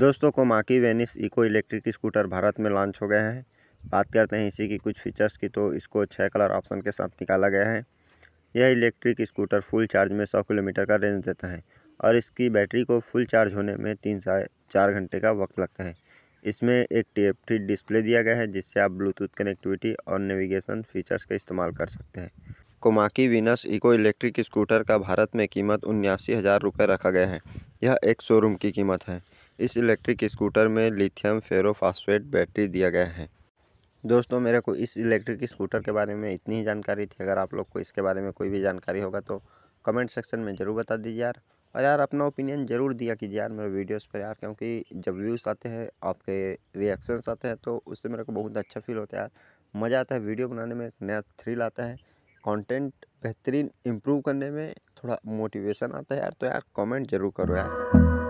दोस्तों Komaki Venice eco electric scooter Bharat में launch हो गया है बात करते हैं इसी की कुछ फीचर्स की तो इसको छः कलर ऑप्शन के साथ निकाला गया है यह इलेक्ट्रिक स्कूटर फुल चार्ज में सौ किलोमीटर का रेंज देता है और इसकी बैटरी को फुल चार्ज होने में तीन से चार घंटे का वक्त लगता है इसमें एक टी डिस्प्ले दिया गया है जिससे आप ब्लूटूथ कनेक्टिविटी और नेविगेशन फीचर्स का इस्तेमाल कर सकते हैं Komaki Venice eco electric scooter का भारत में कीमत उन्यासी हज़ार रुपये रखा गया है यह एक शोरूम की कीमत है इस इलेक्ट्रिक स्कूटर में लिथियम फेरोफास्फेट बैटरी दिया गया है दोस्तों मेरे को इस इलेक्ट्रिक स्कूटर के बारे में इतनी ही जानकारी थी अगर आप लोग को इसके बारे में कोई भी जानकारी होगा तो कमेंट सेक्शन में ज़रूर बता दीजिए यार और यार अपना ओपिनियन ज़रूर दिया कीजिए यार मेरे वीडियोस पर यार क्योंकि जब व्यूज़ आते हैं आपके रिएक्शंस आते हैं तो उससे मेरे को बहुत अच्छा फील होता है यार मज़ा आता है वीडियो बनाने में एक नया थ्रिल आता है कंटेंट बेहतरीन इम्प्रूव करने में थोड़ा मोटिवेशन आता है यार तो यार कमेंट ज़रूर करो यार